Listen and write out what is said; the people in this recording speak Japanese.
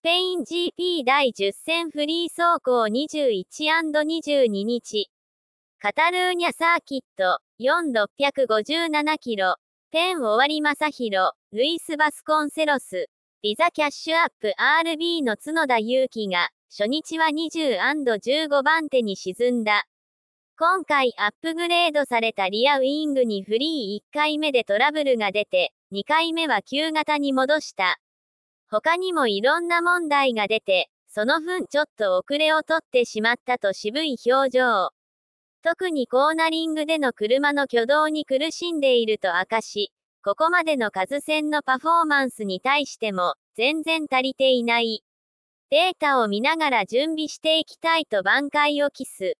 スペイン GP 第10戦フリー走行 21&22 日。カタルーニャサーキット、4657キロ。ペン終わりヒロ、ルイス・バスコンセロス。ビザキャッシュアップ RB の角田祐希が、初日は 20&15 番手に沈んだ。今回アップグレードされたリアウィングにフリー1回目でトラブルが出て、2回目は旧型に戻した。他にもいろんな問題が出て、その分ちょっと遅れをとってしまったと渋い表情。特にコーナリングでの車の挙動に苦しんでいると明かし、ここまでの数戦のパフォーマンスに対しても、全然足りていない。データを見ながら準備していきたいと挽回を期す。